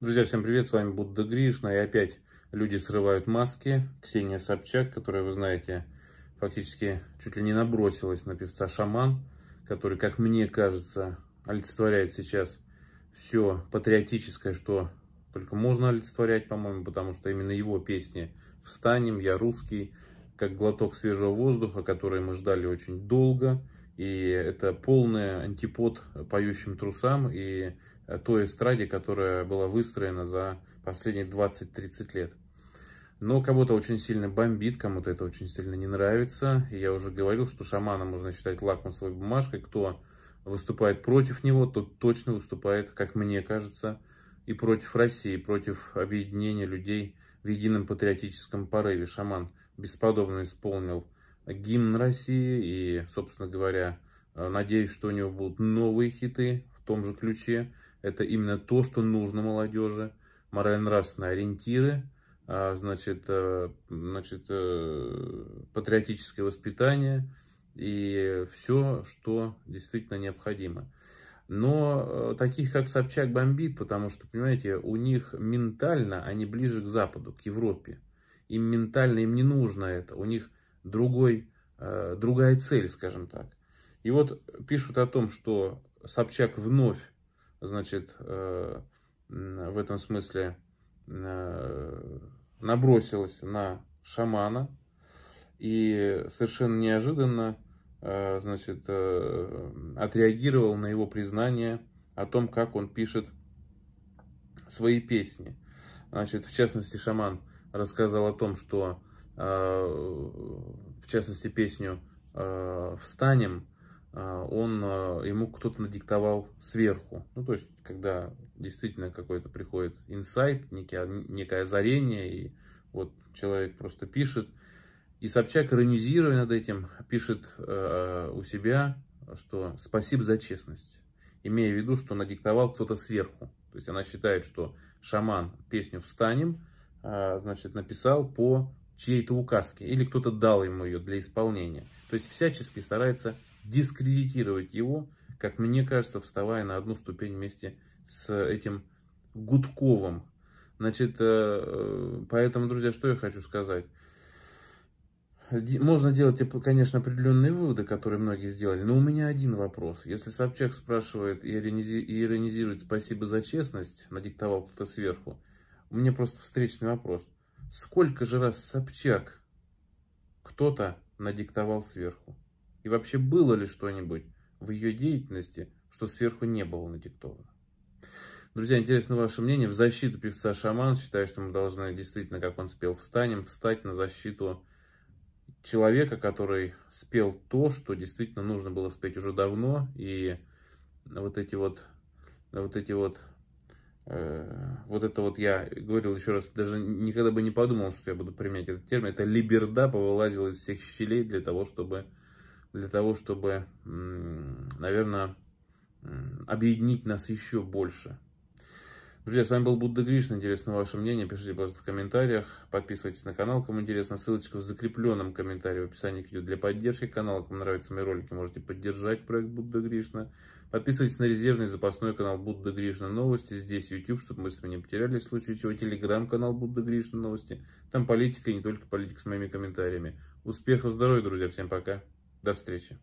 Друзья, всем привет, с вами Будда Гришна, ну и опять люди срывают маски. Ксения Собчак, которая, вы знаете, фактически чуть ли не набросилась на певца Шаман, который, как мне кажется, олицетворяет сейчас все патриотическое, что только можно олицетворять, по-моему, потому что именно его песни «Встанем», «Я русский», как глоток свежего воздуха, который мы ждали очень долго, и это полный антипод поющим трусам и Э, той эстраде, которая была выстроена за последние 20-30 лет. Но кого-то очень сильно бомбит, кому-то это очень сильно не нравится. И я уже говорил, что шамана можно считать лакмусовой бумажкой. Кто выступает против него, тот точно выступает, как мне кажется, и против России, и против объединения людей в едином патриотическом порыве. Шаман бесподобно исполнил гимн России и, собственно говоря, э, надеюсь, что у него будут новые хиты в том же ключе. Это именно то, что нужно молодежи. Морально-нравственные ориентиры, а, значит, э, значит, э, патриотическое воспитание и все, что действительно необходимо. Но э, таких, как Собчак, бомбит, потому что, понимаете, у них ментально они ближе к Западу, к Европе. Им ментально, им не нужно это. У них другой, другая цель, скажем так. И вот пишут о том, что Собчак вновь значит, э, в этом смысле э, набросилась на шамана и совершенно неожиданно э, значит, отреагировал на его признание о том, как он пишет свои песни. Значит, в частности, шаман рассказал о том, что, в частности, песню «Встанем», а, он, а, ему кто-то надиктовал сверху. Ну, то есть, когда действительно какой-то приходит инсайт, некое, некое озарение, и вот человек просто пишет. И Собчак, иронизируя над этим, пишет э, у себя, что «спасибо за честность», имея в виду, что надиктовал кто-то сверху. То есть, она считает, что шаман песню «Встанем» э, значит, написал по чьей-то указке, или кто-то дал ему ее для исполнения. То есть, всячески старается дискредитировать его, как мне кажется, вставая на одну ступень вместе с этим Гудковым. Значит, э, э, поэтому, друзья, что я хочу сказать. Можно делать, типа, конечно, определенные выводы, которые многие сделали, но у меня один вопрос. Если Собчак спрашивает и иронизирует «спасибо за честность», надиктовал кто-то сверху, у меня просто встречный вопрос. Сколько же раз Собчак кто-то надиктовал сверху? И вообще было ли что-нибудь в ее деятельности, что сверху не было надиктовано? Друзья, интересно ваше мнение. В защиту певца «Шаман» считаю, что мы должны действительно, как он спел «Встанем», встать на защиту человека, который спел то, что действительно нужно было спеть уже давно. И вот эти вот, вот эти вот, э, вот это вот я говорил еще раз, даже никогда бы не подумал, что я буду применять этот термин. Это либерда повылазила из всех щелей для того, чтобы для того, чтобы, наверное, объединить нас еще больше. Друзья, с вами был Будда Гришна. Интересно ваше мнение. Пишите, пожалуйста, в комментариях. Подписывайтесь на канал, кому интересно. Ссылочка в закрепленном комментарии в описании к видео для поддержки канала. Кому нравятся мои ролики, можете поддержать проект Будда Гришна. Подписывайтесь на резервный запасной канал Будда Гришна Новости. Здесь YouTube, чтобы мы с вами не потерялись. В случае чего, телеграм-канал Будда Гришна Новости. Там политика и не только политика с моими комментариями. Успехов, здоровья, друзья. Всем пока. До встречи.